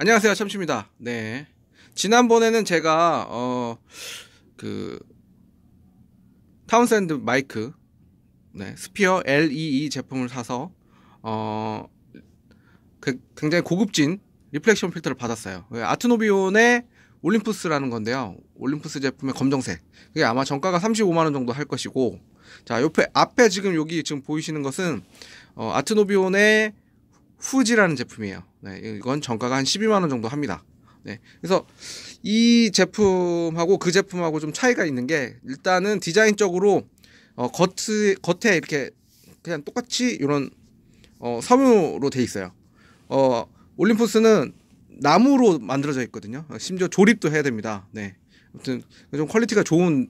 안녕하세요 참치입니다 네 지난번에는 제가 어 그 타운샌드 마이크 네 스피어 LEE e 제품을 사서 어그 굉장히 고급진 리플렉션 필터를 받았어요 그 아트노비온의 올림푸스라는 건데요 올림푸스 제품의 검정색 그게 아마 정가가 35만원 정도 할 것이고 자 옆에 앞에 지금 여기 지금 보이시는 것은 어, 아트노비온의 후지라는 제품이에요. 네, 이건 정가가 한 12만 원 정도 합니다. 네, 그래서 이 제품하고 그 제품하고 좀 차이가 있는 게 일단은 디자인적으로 어, 겉 겉에 이렇게 그냥 똑같이 이런 어, 섬유로 돼 있어요. 어, 올림푸스는 나무로 만들어져 있거든요. 심지어 조립도 해야 됩니다. 네, 아무튼 좀 퀄리티가 좋은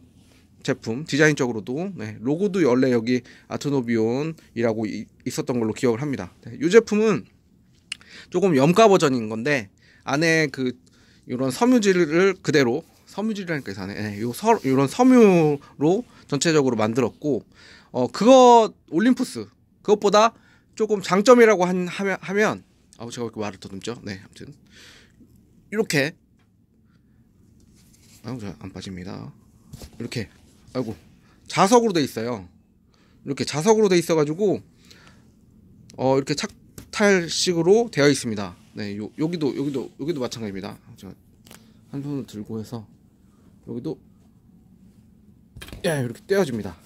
제품 디자인적으로도 네, 로고도 원래 여기 아트노비온이라고 이, 있었던 걸로 기억을 합니다. 네, 이 제품은 조금 염가 버전인 건데 안에 그 이런 섬유질을 그대로 섬유질이라니까 이상해. 네, 요 서, 이런 섬유로 전체적으로 만들었고 어 그거 올림푸스 그것보다 조금 장점이라고 한, 하면 하면 아 제가 이렇게 말을 더듬죠. 네, 아무튼 이렇게 아안 빠집니다. 이렇게 아이고 자석으로 돼 있어요. 이렇게 자석으로 돼 있어가지고 어 이렇게 착탈식으로 되어 있습니다. 네, 요, 여기도 여기도 여기도 마찬가지입니다. 제가 한 손을 들고 해서 여기도 예 이렇게 떼어집니다.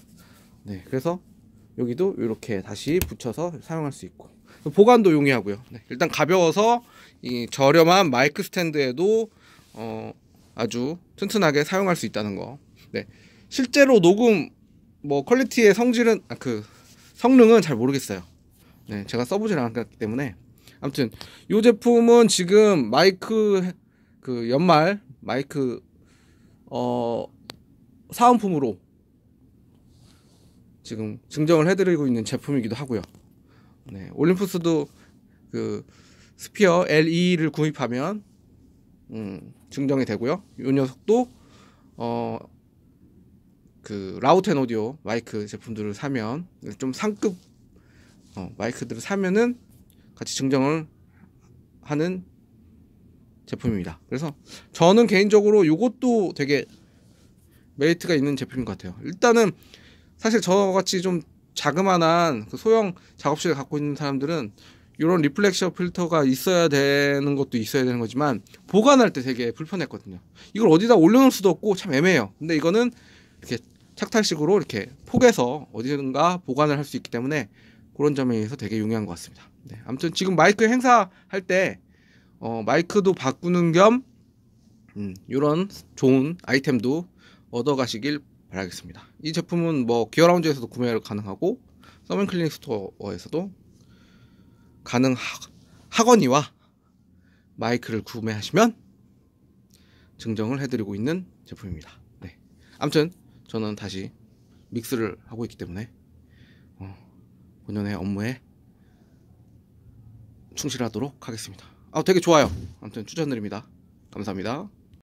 네, 그래서 여기도 이렇게 다시 붙여서 사용할 수 있고 보관도 용이하고요. 네, 일단 가벼워서 이 저렴한 마이크 스탠드에도 어, 아주 튼튼하게 사용할 수 있다는 거. 네. 실제로 녹음 뭐 퀄리티의 성질은 아, 그 성능은 잘 모르겠어요. 네, 제가 써보질 않았기 때문에 아무튼 이 제품은 지금 마이크 그 연말 마이크 어 사은품으로 지금 증정을 해드리고 있는 제품이기도 하고요. 네, 올림푸스도 그 스피어 l e 를 구입하면 음, 증정이 되고요. 이 녀석도 어그 라우텐 오디오 마이크 제품들을 사면 좀 상급 어, 마이크들을 사면은 같이 증정을 하는 제품입니다. 그래서 저는 개인적으로 이것도 되게 메리트가 있는 제품인 것 같아요. 일단은 사실 저같이 와좀 자그마한 그 소형 작업실을 갖고 있는 사람들은 이런 리플렉셔 필터가 있어야 되는 것도 있어야 되는 거지만 보관할 때 되게 불편했거든요. 이걸 어디다 올려놓을 수도 없고 참 애매해요. 근데 이거는 이렇게 착탈식으로 이렇게 폭에서 어디든가 보관을 할 수 있기 때문에 그런 점에 있어서 되게 용이한 것 같습니다. 네. 아무튼 지금 마이크 행사할 때 어, 마이크도 바꾸는 겸 음, 이런 좋은 아이템도 얻어가시길 바라겠습니다. 이 제품은 뭐 기어라운지에서도 구매를 가능하고 서민 클리닉 스토어에서도 가능하거니와 마이크를 구매하시면 증정을 해드리고 있는 제품입니다. 네. 아무튼 저는 다시 믹스를 하고 있기 때문에 어, 본연의 업무에 충실하도록 하겠습니다. 아 되게 좋아요. 아무튼 추천드립니다. 감사합니다.